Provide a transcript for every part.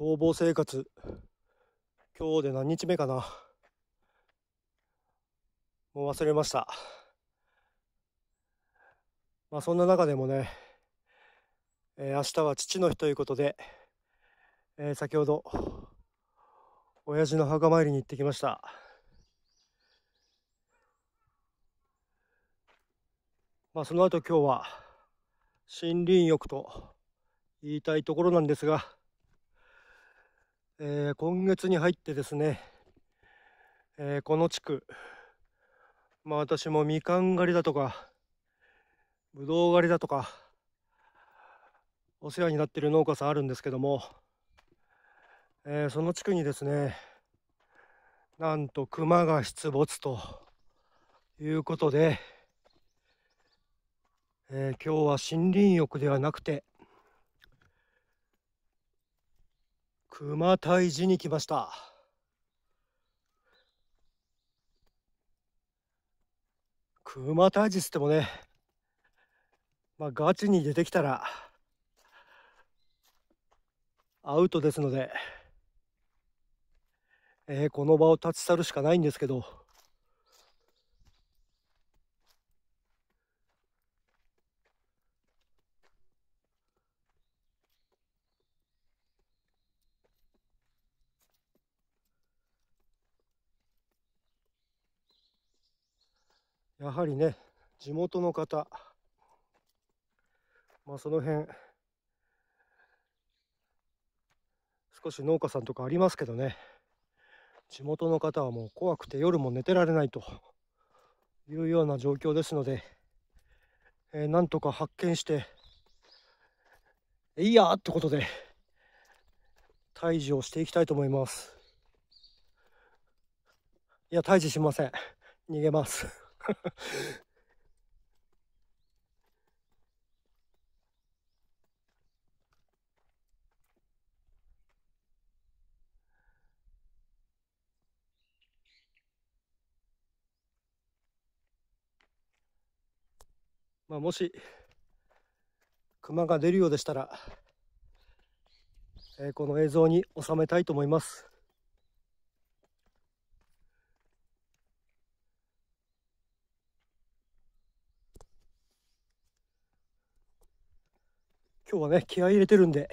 逃亡生活今日で何日目かなもう忘れましたまあそんな中でもね、えー、明日は父の日ということで、えー、先ほど親父の墓参りに行ってきましたまあその後今日は森林浴と言いたいところなんですがえー、今月に入ってですね、えー、この地区、まあ私もみかん狩りだとか、ぶどう狩りだとか、お世話になっている農家さんあるんですけども、えー、その地区にですね、なんと熊が出没ということで、えー、今日は森林浴ではなくて、熊退治に来ました。熊退治っつってもね、まあ、ガチに出てきたら、アウトですので、えー、この場を立ち去るしかないんですけど、やはりね地元の方まあその辺少し農家さんとかありますけどね地元の方はもう怖くて夜も寝てられないというような状況ですので、えー、なんとか発見していいやってことで退治をしていきたいと思いますいや退治しません逃げます まあ、もし、熊が出るようでしたら、えー、この映像に収めたいと思います。今日はね、気合入れてるんで、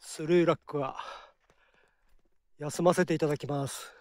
スルーラックは休ませていただきます。